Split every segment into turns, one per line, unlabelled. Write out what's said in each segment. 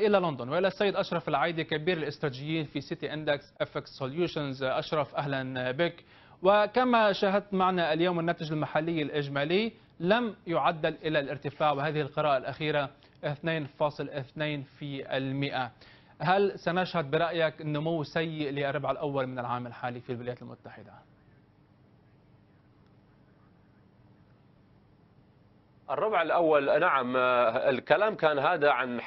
إلى لندن وإلى السيد أشرف العايدي كبير الاستراتيجيين في سيتي إندكس أفكس سوليوشنز أشرف أهلا بك وكما شاهدت معنا اليوم الناتج المحلي الإجمالي لم يعدل إلى الارتفاع وهذه القراءة الأخيرة 2.2% هل سنشهد برأيك نمو سيء للربع الأول من العام الحالي في الولايات المتحدة؟
الربع الاول نعم الكلام كان هذا عن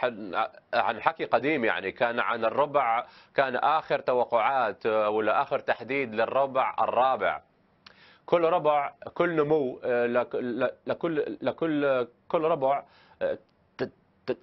عن حكي قديم يعني كان عن الربع كان اخر توقعات ولا اخر تحديد للربع الرابع كل ربع كل نمو لكل لكل كل ربع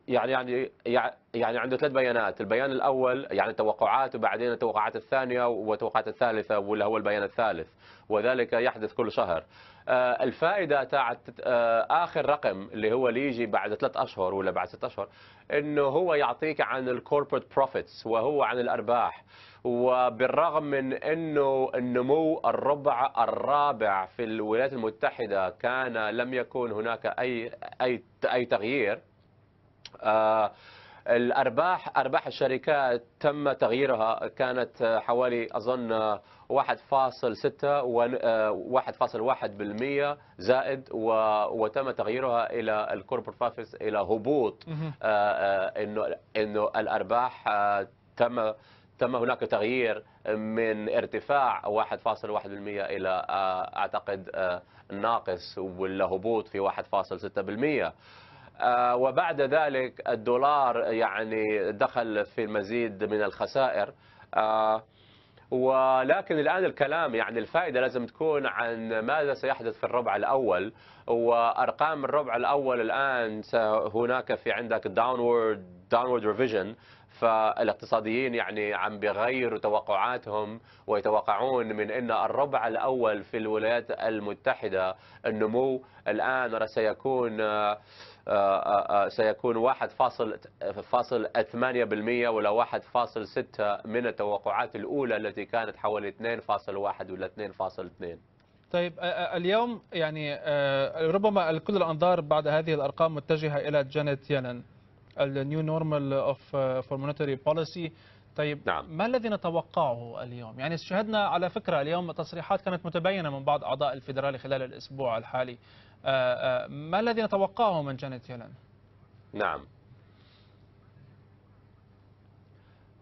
يعني،, يعني يعني يعني عنده ثلاث بيانات، البيان الاول يعني توقعات وبعدين التوقعات الثانيه والتوقعات الثالثه واللي هو البيان الثالث، وذلك يحدث كل شهر. آه، الفائده تاعت آه، اخر رقم اللي هو اللي يجي بعد ثلاث اشهر ولا بعد ست اشهر انه هو يعطيك عن الكوربريت بروفيتس وهو عن الارباح. وبالرغم من انه النمو الربع الرابع في الولايات المتحده كان لم يكن هناك اي اي اي تغيير آه، الارباح ارباح الشركات تم تغييرها كانت آه، حوالي اظن 1.6 آه، و1.1% زائد وتم تغييرها الى الكوربريت بروفيتس الى هبوط انه انه الارباح تم تم هناك تغيير من ارتفاع 1.1% الى اعتقد ناقص ولا هبوط في 1.6% آه، وبعد ذلك الدولار يعني دخل في المزيد من الخسائر آه، ولكن الآن الكلام يعني الفائدة لازم تكون عن ماذا سيحدث في الربع الأول وأرقام الربع الأول الآن هناك في عندك داونورد داونورد ريفيجن فالاقتصاديين يعني عم بيغيروا توقعاتهم ويتوقعون من ان الربع الاول في الولايات المتحده النمو الان سيكون آه، آه، آه، آه، سيكون 1.8% ولا 1.6 من التوقعات الأولى التي كانت حوالي 2.1 ولا 2.2
طيب اليوم يعني ربما كل الانظار بعد هذه الارقام متجهه الى جانيت يلن النيو نورمال اوف فور مونيتري بوليسي طيب نعم. ما الذي نتوقعه اليوم يعني شهدنا على فكره اليوم تصريحات كانت متبينه من بعض اعضاء الفدرالي خلال الاسبوع الحالي آه، آه، ما الذي نتوقعه من جانيت يلان؟
نعم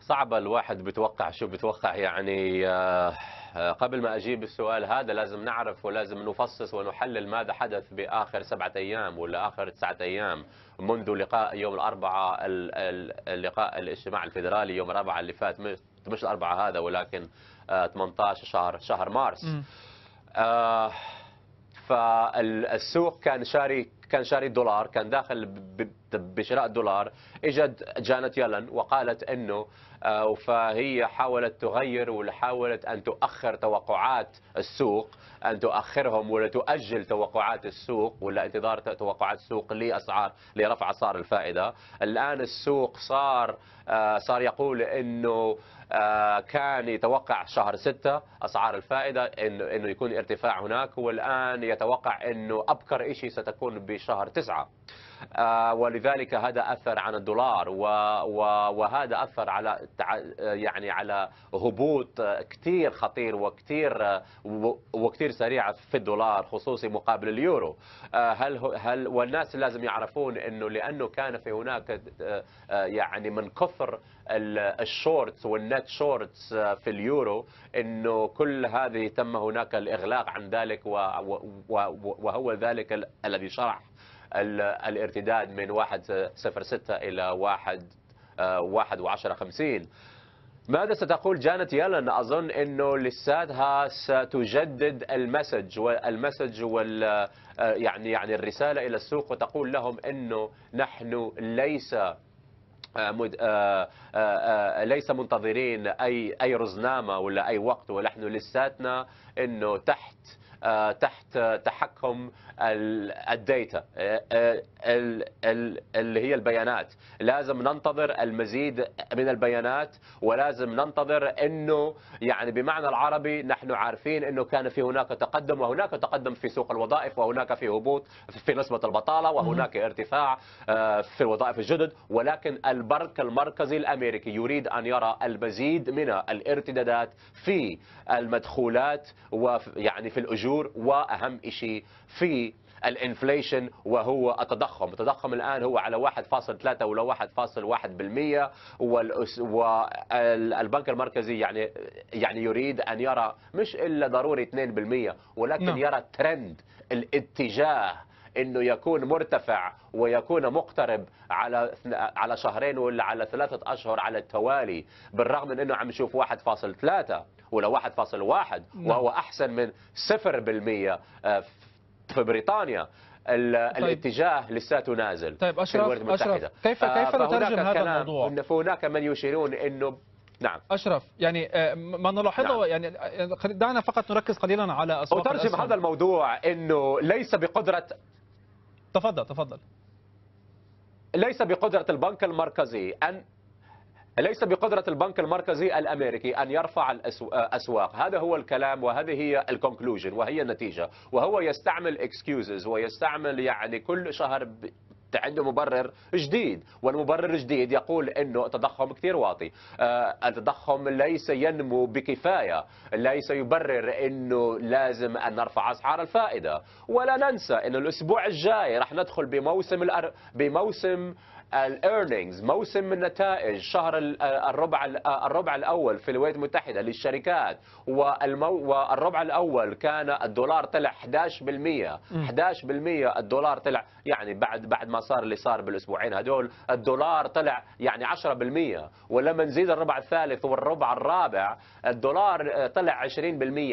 صعب الواحد بتوقع شو بتوقع يعني آه، قبل ما أجيب السؤال هذا لازم نعرف ولازم نفصص ونحلل ماذا حدث بآخر سبعة أيام ولا آخر تسعة أيام منذ لقاء يوم الأربعاء اللقاء الاجتماع الفيدرالي يوم الأربعاء اللي فات مش الأربعاء هذا ولكن 18 شهر شهر مارس آه فالسوق كان شاري كان شاري الدولار كان داخل بشراء الدولار اجت جانت يلن وقالت انه آه، فهي حاولت تغير وحاولت ان تؤخر توقعات السوق ان تؤخرهم ولا تؤجل توقعات السوق ولا انتظار توقعات السوق لاسعار لرفع اسعار الفائده الان السوق صار آه، صار يقول انه آه، كان يتوقع شهر 6 اسعار الفائده انه انه يكون ارتفاع هناك والان يتوقع انه ابكر شيء ستكون بشهر 9 آه، ولذلك هذا أثر على الدولار وهذا أثر على يعني على هبوط كثير خطير وكثير وكثير سريع في الدولار خصوصي مقابل اليورو آه، هل هل والناس لازم يعرفون انه لانه كان في هناك آه، يعني من كثر الشورتس والنت شورتس في اليورو انه كل هذه تم هناك الاغلاق عن ذلك وهو ذلك الذي شرح الارتداد من 1.06 إلى 1 1 10 50 ماذا ستقول جانت يلن أظن أنه لساتها ستجدد المسج والمسج وال آه، يعني يعني الرسالة إلى السوق وتقول لهم أنه نحن ليس آه، مد... آ... آه، آ... آ... ليس منتظرين اي اي رزنامه ولا اي وقت ونحن لساتنا انه تحت آه، تحت آه، تحكم الداتا آه، اللي هي البيانات لازم ننتظر المزيد من البيانات ولازم ننتظر انه يعني بمعنى العربي نحن عارفين انه كان في هناك تقدم وهناك تقدم في سوق الوظائف وهناك في هبوط في نسبه البطاله وهناك ارتفاع في الوظائف الجدد ولكن البنك المركزي الامريكي يريد ان يرى المزيد من الارتدادات في المدخولات ويعني في الاجور الصدور واهم شيء في الانفليشن وهو التضخم التضخم الآن هو على 1.3 ولا 1.1% والبنك المركزي يعني يعني يريد أن يرى مش إلا ضروري 2% ولكن نعم. يرى الترند الاتجاه انه يكون مرتفع ويكون مقترب على على شهرين ولا على ثلاثه اشهر على التوالي بالرغم من انه عم نشوف 1.3 ولا 1.1 نعم. وهو أحسن من 0% آه، في بريطانيا طيب. الاتجاه لساته نازل طيب أشرف, في أشرف كيف آه، كيف نترجم هذا الموضوع؟ إن فهناك من يشيرون أنه نعم
أشرف يعني آه، ما نلاحظه نعم. يعني
دعنا فقط نركز قليلا على
أسواق أترجم هذا
الموضوع أنه ليس بقدرة تفضل تفضل ليس بقدرة البنك المركزي أن ليس بقدرة البنك المركزي الأمريكي أن يرفع الأسواق آه، هذا هو الكلام وهذه هي الكونكلوجن وهي النتيجة وهو يستعمل اكسكيوزز ويستعمل يعني كل شهر ب... عنده مبرر جديد والمبرر الجديد يقول انه التضخم كثير واطي آه، التضخم ليس ينمو بكفاية ليس يبرر انه لازم ان نرفع اسعار الفائدة ولا ننسى انه الاسبوع الجاي رح ندخل بموسم الأر... بموسم الايرنينجز موسم النتائج شهر آه، الربع آه، الربع الاول في الولايات المتحده للشركات والربع الاول كان الدولار طلع 11% 11% الدولار طلع يعني بعد بعد ما صار اللي صار بالاسبوعين هدول الدولار طلع يعني 10% ولما نزيد الربع الثالث والربع الرابع الدولار آه، طلع 20%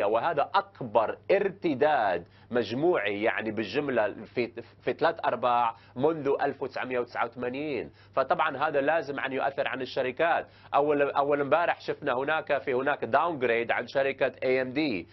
وهذا اكبر ارتداد مجموعي يعني بالجمله في في ثلاث ارباع منذ 1989 العالمين فطبعا هذا لازم أن يؤثر عن الشركات أول أول امبارح شفنا هناك في هناك داون جريد عن شركة اي ام دي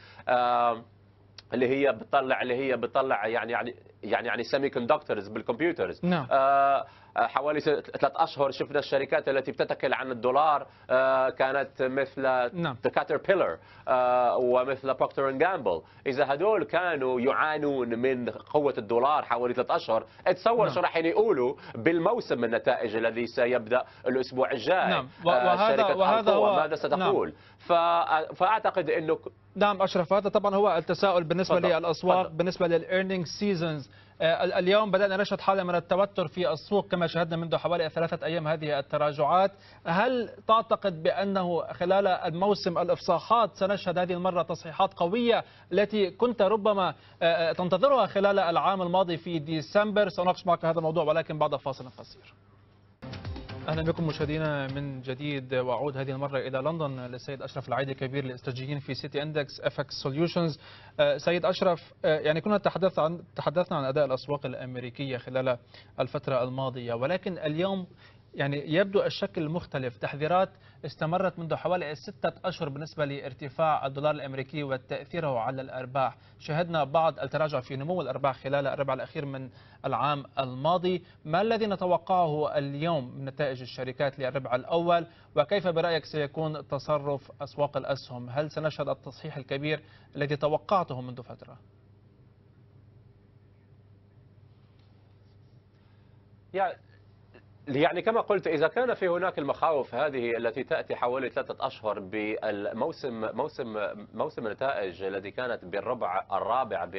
اللي هي بتطلع اللي هي بتطلع يعني يعني يعني يعني سيمي كوندكتورز بالكمبيوترز نعم. آه آه، حوالي ثلاث أشهر شفنا الشركات التي بتتكل عن الدولار آه، كانت مثل نعم. كاتربيلر آه، ومثل بوكتر اند جامبل إذا هدول كانوا يعانون من قوة الدولار حوالي ثلاث أشهر اتصور نعم. شو راح يقولوا بالموسم النتائج الذي سيبدأ الأسبوع الجاي نعم. وهذا, وهذا هو ماذا نعم. ستقول نعم. فأعتقد أنه
نعم اشرف هذا طبعا هو التساؤل بالنسبه فضل. للاسواق فضل. بالنسبه للارنينج سيزونز آه، اليوم بدأنا نشهد حالة من التوتر في السوق كما شاهدنا منذ حوالي ثلاثة أيام هذه التراجعات هل تعتقد بأنه خلال الموسم الإفصاحات سنشهد هذه المرة تصحيحات قوية التي كنت ربما آه، آه، تنتظرها خلال العام الماضي في ديسمبر سنناقش معك هذا الموضوع ولكن بعد فاصل قصير اهلا بكم مشاهدينا من جديد واعود هذه المره الى لندن للسيد اشرف العيدي كبير الاستراتيجيين في سيتي اندكس اف اكس سوليوشنز سيد اشرف آه، يعني كنا تحدث عن تحدثنا عن اداء الاسواق الامريكيه خلال الفتره الماضيه ولكن اليوم يعني يبدو الشكل مختلف تحذيرات استمرت منذ حوالي ستة أشهر بالنسبة لارتفاع الدولار الأمريكي وتأثيره على الأرباح شهدنا بعض التراجع في نمو الأرباح خلال الربع الأخير من العام الماضي ما الذي نتوقعه اليوم من نتائج الشركات للربع الأول وكيف برأيك سيكون تصرف أسواق الأسهم هل سنشهد التصحيح الكبير الذي توقعته منذ فترة؟
يعني يعني كما قلت إذا كان في هناك المخاوف هذه التي تأتي حوالي ثلاثة أشهر بالموسم موسم موسم النتائج الذي كانت بالربع الرابع ب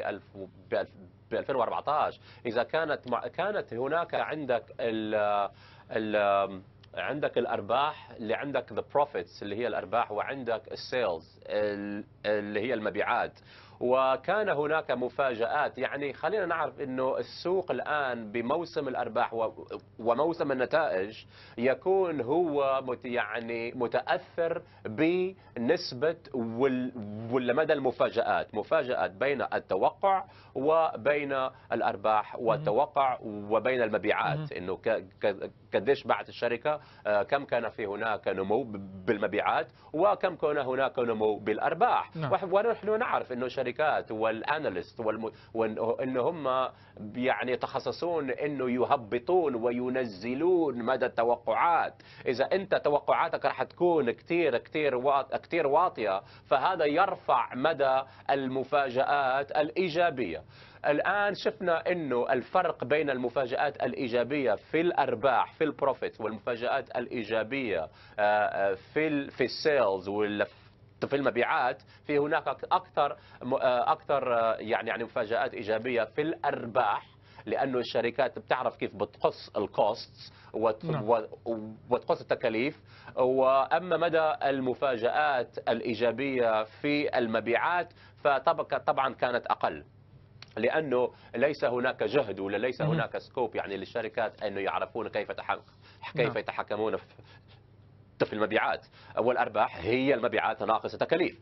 2014 إذا كانت كانت هناك عندك ال ال عندك الارباح اللي عندك ذا بروفيتس اللي هي الارباح وعندك السيلز اللي هي المبيعات وكان هناك مفاجآت يعني خلينا نعرف أنه السوق الآن بموسم الأرباح وموسم النتائج يكون هو يعني متأثر بنسبة والمدى المفاجآت مفاجآت بين التوقع وبين الأرباح والتوقع وبين المبيعات أنه قديش باعت الشركه آه، كم كان في هناك نمو بالمبيعات وكم كان هناك نمو بالارباح نعم. ونحن نعرف انه الشركات والاناليست والم... وان هم يعني يتخصصون انه يهبطون وينزلون مدى التوقعات اذا انت توقعاتك راح تكون كثير كثير كثير واطيه فهذا يرفع مدى المفاجات الايجابيه الآن شفنا أنه الفرق بين المفاجآت الإيجابية في الأرباح في البروفيت والمفاجآت الإيجابية آه، آه، في في السيلز ولا في المبيعات في هناك أكثر آه، أكثر يعني يعني مفاجآت إيجابية في الأرباح لانه الشركات بتعرف كيف بتقص الكوستس نعم. وتقص التكاليف واما مدى المفاجات الايجابيه في المبيعات فطبعا كانت اقل لانه ليس هناك جهد ولا ليس هناك سكوب يعني للشركات انه يعرفون كيف كيف نعم. يتحكمون في المبيعات والارباح هي المبيعات ناقصه تكاليف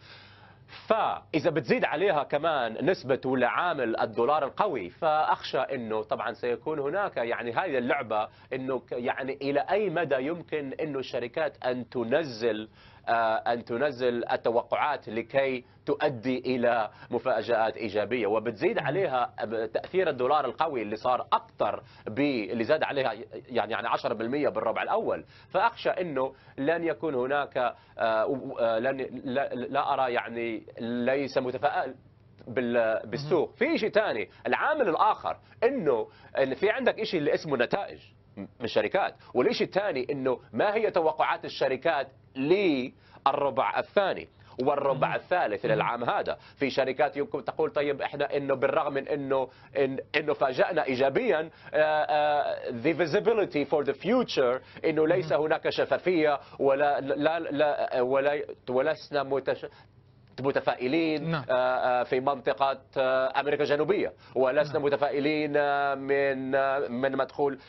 فاذا بتزيد عليها كمان نسبه ولا عامل الدولار القوي فاخشى انه طبعا سيكون هناك يعني هذه اللعبه انه يعني الى اي مدى يمكن انه الشركات ان تنزل آه، أن تنزل التوقعات لكي تؤدي إلى مفاجآت إيجابية وبتزيد عليها تأثير الدولار القوي اللي صار أكثر اللي زاد عليها يعني يعني 10% بالربع الأول فأخشى أنه لن يكون هناك آه، آه، لن لا أرى يعني ليس متفائل بالسوق في شيء ثاني العامل الآخر أنه في عندك شيء اللي اسمه نتائج من الشركات والشيء الثاني انه ما هي توقعات الشركات للربع الثاني والربع الثالث للعام هذا في شركات يمكن تقول طيب احنا انه بالرغم من انه إن انه فاجأنا ايجابيا ذا فيزيبيليتي فور ذا فيوتشر انه ليس هناك شفافيه ولا لا لا ولا ولسنا متش... متفائلين نعم. آه، آه، في منطقة آه، أمريكا الجنوبية ولسنا نعم. متفائلين من من مدخول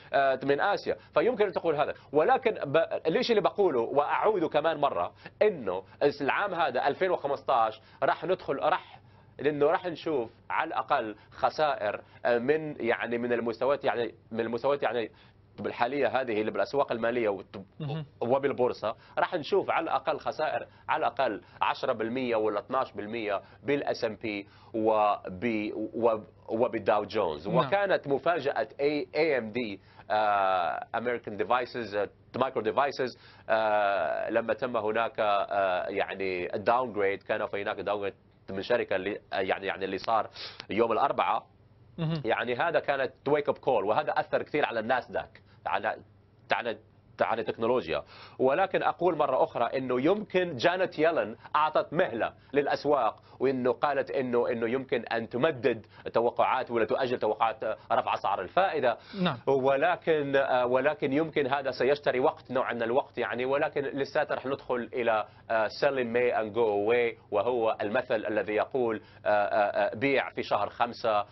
من آسيا فيمكن أن تقول هذا ولكن ليش اللي بقوله وأعود كمان مرة أنه العام هذا 2015 راح ندخل راح لانه راح نشوف على الاقل خسائر من يعني من المستويات يعني من المستويات يعني بالحاليه هذه اللي بالاسواق الماليه وبالبورصه راح نشوف على الاقل خسائر على الاقل 10% ولا 12% بالاس ام بي وبالداو جونز نعم. وكانت مفاجاه اي ام دي امريكان ديفايسز مايكرو ديفايسز لما تم هناك آه، يعني داون جريد كان في هناك داون جريد من شركه اللي يعني يعني اللي صار يوم الاربعاء يعني هذا كانت ويك اب كول وهذا اثر كثير على ذاك على على على تكنولوجيا ولكن أقول مرة أخرى أنه يمكن جانت يلن أعطت مهلة للأسواق وأنه قالت أنه أنه يمكن أن تمدد توقعات ولا تؤجل توقعات رفع أسعار الفائدة نعم. ولكن آه، ولكن يمكن هذا سيشتري وقت نوع من الوقت يعني ولكن لسات رح ندخل إلى سيلين مي اند جو واي وهو المثل الذي يقول آه، آه، بيع في شهر خمسة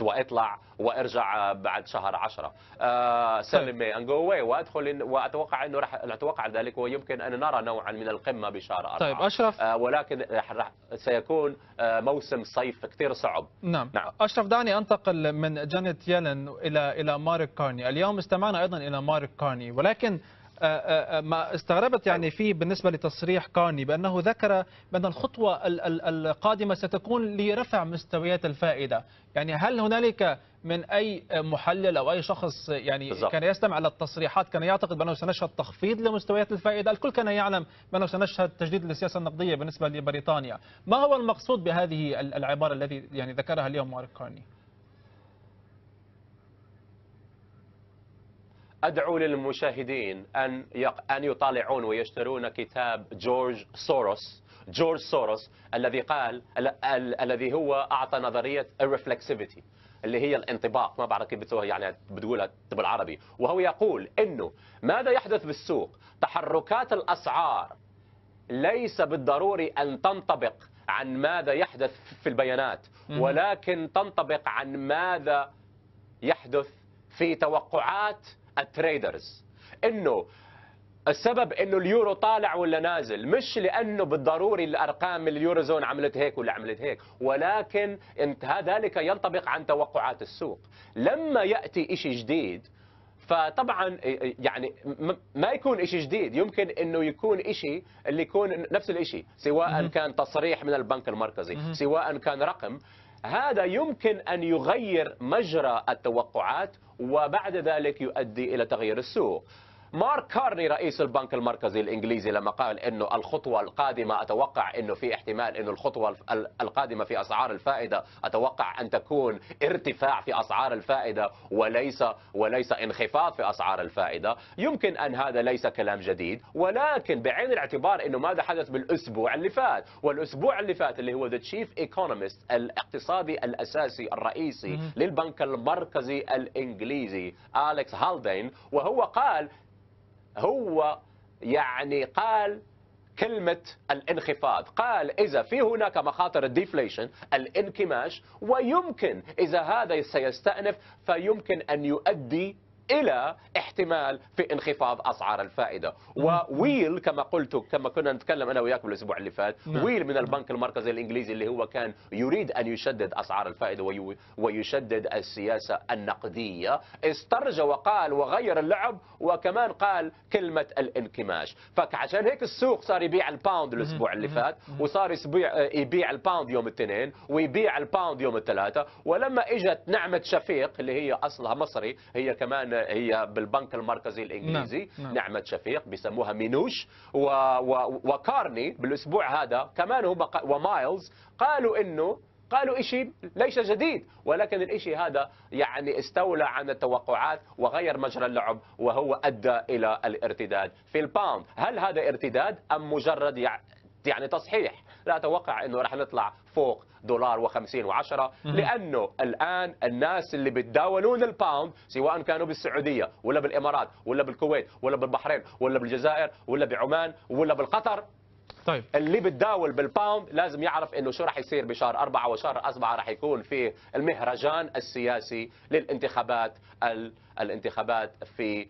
واطلع وارجع بعد شهر 10 آه، سلم مي اند جو وادخل واتوقع انه راح اتوقع ذلك ويمكن ان نرى نوعا من القمه بشهر 4 طيب اشرف آه، ولكن راح سيكون آه، موسم صيف كثير صعب
نعم. نعم اشرف دعني انتقل من جانيت يلن الى الى مارك كارني اليوم استمعنا ايضا الى مارك كارني ولكن آه، آه، آه، ما استغربت يعني فيه بالنسبة لتصريح كارني بأنه ذكر بأن الخطوة القادمة ستكون لرفع مستويات الفائدة يعني هل هنالك من أي محلل أو أي شخص يعني بالزبط. كان يستمع على التصريحات كان يعتقد بأنه سنشهد تخفيض لمستويات الفائدة الكل كان يعلم بأنه سنشهد تجديد للسياسة النقدية بالنسبة لبريطانيا ما هو المقصود بهذه العبارة التي يعني ذكرها اليوم مارك كارني؟
أدعو للمشاهدين أن يق... أن يطالعون ويشترون كتاب جورج سوروس جورج سوروس الذي قال ال... ال... الذي هو أعطى نظرية الريفلكسيفيتي اللي هي الانطباق ما بعرف كيف يعني بتقولها بالعربي وهو يقول انه ماذا يحدث بالسوق تحركات الاسعار ليس بالضروري ان تنطبق عن ماذا يحدث في البيانات ولكن تنطبق عن ماذا يحدث في توقعات التريدرز انه السبب انه اليورو طالع ولا نازل مش لانه بالضروري الارقام اليورو زون عملت هيك ولا عملت هيك ولكن ذلك ينطبق عن توقعات السوق لما ياتي شيء جديد فطبعا يعني ما يكون شيء جديد يمكن انه يكون شيء اللي يكون نفس الشيء سواء كان تصريح من البنك المركزي سواء كان رقم هذا يمكن أن يغير مجرى التوقعات وبعد ذلك يؤدي إلى تغيير السوق مارك كارني رئيس البنك المركزي الانجليزي لما قال انه الخطوه القادمه اتوقع انه في احتمال انه الخطوه القادمه في اسعار الفائده اتوقع ان تكون ارتفاع في اسعار الفائده وليس وليس انخفاض في اسعار الفائده يمكن ان هذا ليس كلام جديد ولكن بعين الاعتبار انه ماذا حدث بالاسبوع اللي فات والاسبوع اللي فات اللي هو ذا تشيف ايكونومست الاقتصادي الاساسي الرئيسي للبنك المركزي الانجليزي اليكس هالدين وهو قال هو يعني قال كلمة الانخفاض قال إذا في هناك مخاطر الديفليشن الانكماش ويمكن إذا هذا سيستأنف فيمكن أن يؤدي الى احتمال في انخفاض اسعار الفائده وويل كما قلت كما كنا نتكلم انا وياك الاسبوع اللي فات نعم. ويل من البنك المركزي الانجليزي اللي هو كان يريد ان يشدد اسعار الفائده ويشدد السياسه النقديه استرجى وقال وغير اللعب وكمان قال كلمه الانكماش فعشان هيك السوق صار يبيع الباوند الاسبوع اللي فات وصار يبيع الباوند يوم الاثنين ويبيع الباوند يوم الثلاثاء ولما اجت نعمه شفيق اللي هي اصلها مصري هي كمان هي بالبنك المركزي الانجليزي نعم،, نعم. نعمه شفيق بيسموها مينوش و... و... وكارني بالاسبوع هذا كمان هو بق... ومايلز قالوا انه قالوا شيء ليس جديد ولكن الشيء هذا يعني استولى عن التوقعات وغير مجرى اللعب وهو أدى إلى الارتداد في الباوند هل هذا ارتداد أم مجرد يعني تصحيح لا اتوقع انه راح نطلع فوق دولار و50 و10 لانه الان الناس اللي بتداولون الباوند سواء كانوا بالسعوديه ولا بالامارات ولا بالكويت ولا بالبحرين ولا بالجزائر ولا بعمان ولا بالقطر طيب اللي بتداول بالباوند لازم يعرف انه شو راح يصير بشهر أربعة وشهر أسبعة راح يكون في المهرجان السياسي للانتخابات الانتخابات في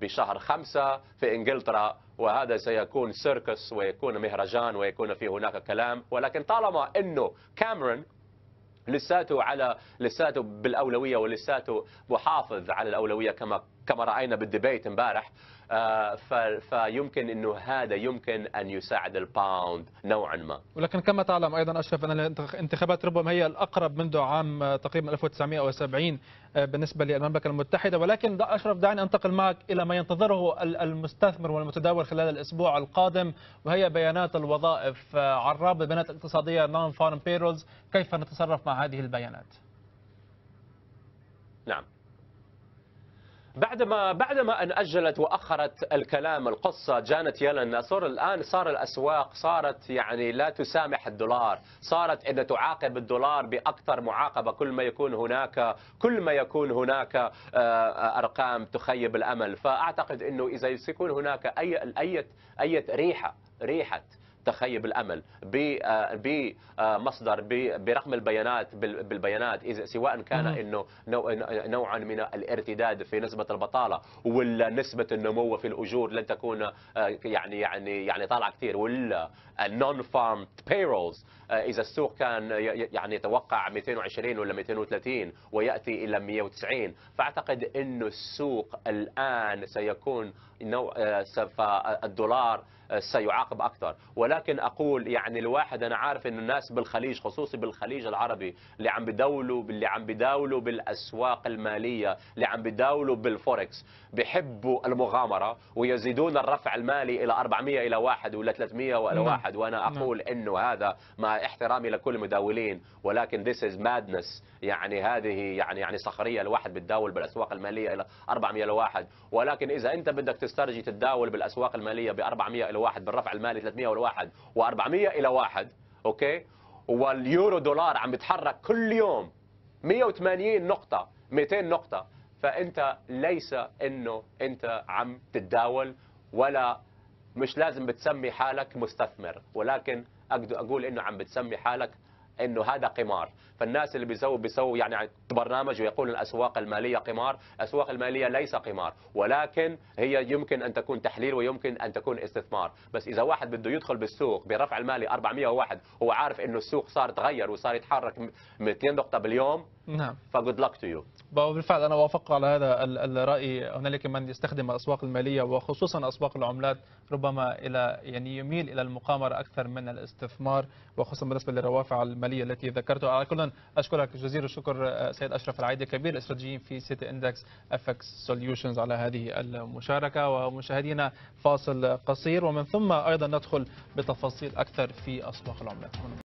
بشهر خمسة في إنجلترا وهذا سيكون سيركس ويكون مهرجان ويكون في هناك كلام ولكن طالما أنه كاميرون لساته على لساته بالاولويه ولساته محافظ على الاولويه كما كما راينا بالديبيت امبارح آه، فيمكن انه هذا يمكن ان يساعد الباوند نوعا ما
ولكن كما تعلم ايضا اشرف ان الانتخابات ربما هي الاقرب منذ عام آه، تقريبا 1970 آه، بالنسبه للمملكه المتحده ولكن دا اشرف دعني انتقل معك الى ما ينتظره المستثمر والمتداول خلال الاسبوع القادم وهي بيانات الوظائف عراب البيانات الاقتصاديه نون فارم بيرولز كيف نتصرف مع هذه البيانات
نعم بعدما بعدما ان اجلت واخرت الكلام القصه جانت يلن ناصر الان صار الاسواق صارت يعني لا تسامح الدولار، صارت ان تعاقب الدولار باكثر معاقبه كل ما يكون هناك كل ما يكون هناك آه، آه، ارقام تخيب الامل، فاعتقد انه اذا سيكون هناك اي اي اي ريحه ريحه تخيب الامل بمصدر آه، آه، برقم البيانات بالبيانات اذا سواء كان انه نوعا من الارتداد في نسبه البطاله ولا نسبه النمو في الاجور لن تكون آه، يعني يعني يعني طالعه كثير ولا النون فارم بيرولز اذا السوق كان يعني يتوقع 220 ولا 230 وياتي الى 190 فاعتقد انه السوق الان سيكون نوع آه، فالدولار آه، آه، سيعاقب اكثر ولكن اقول يعني الواحد انا عارف ان الناس بالخليج خصوصي بالخليج العربي اللي عم بداولوا اللي عم بداولوا بالاسواق الماليه اللي عم بداولوا بالفوركس بحبوا المغامره ويزيدون الرفع المالي الى 400 الى 1 ولا 300 ولا 1 نعم. وانا نعم. اقول انه هذا مع احترامي لكل المداولين ولكن ذس از مادنس يعني هذه يعني يعني صخريه الواحد بتداول بالاسواق الماليه الى 400 لواحد ولكن اذا انت بدك السرجي تتداول بالاسواق الماليه ب 400 الى 1 بالرفع المالي 300 الى 1 و400 الى 1 اوكي واليورو دولار عم بيتحرك كل يوم 180 نقطه 200 نقطه فانت ليس انه انت عم تتداول ولا مش لازم بتسمي حالك مستثمر ولكن اقدر اقول انه عم بتسمي حالك انه هذا قمار فالناس اللي بيسووا بيسووا يعني برنامج ويقول الاسواق الماليه قمار، الاسواق الماليه ليس قمار، ولكن هي يمكن ان تكون تحليل ويمكن ان تكون استثمار، بس اذا واحد بده يدخل بالسوق برفع المالي 401 هو عارف انه السوق صار تغير وصار يتحرك 200 نقطه باليوم نعم فجود لك تو يو
بالفعل انا وافق على هذا الراي هنالك من يستخدم الاسواق الماليه وخصوصا اسواق العملات ربما الى يعني يميل الى المقامره اكثر من الاستثمار وخصوصا بالنسبه للروافع الماليه التي ذكرتها على كل اشكرك جزيل الشكر آه، سيد اشرف العيدي كبير الاستراتيجيين في سيتي اندكس افكس سوليوشنز على هذه المشاركه ومشاهدينا فاصل قصير ومن ثم ايضا ندخل بتفاصيل اكثر في اسواق العملات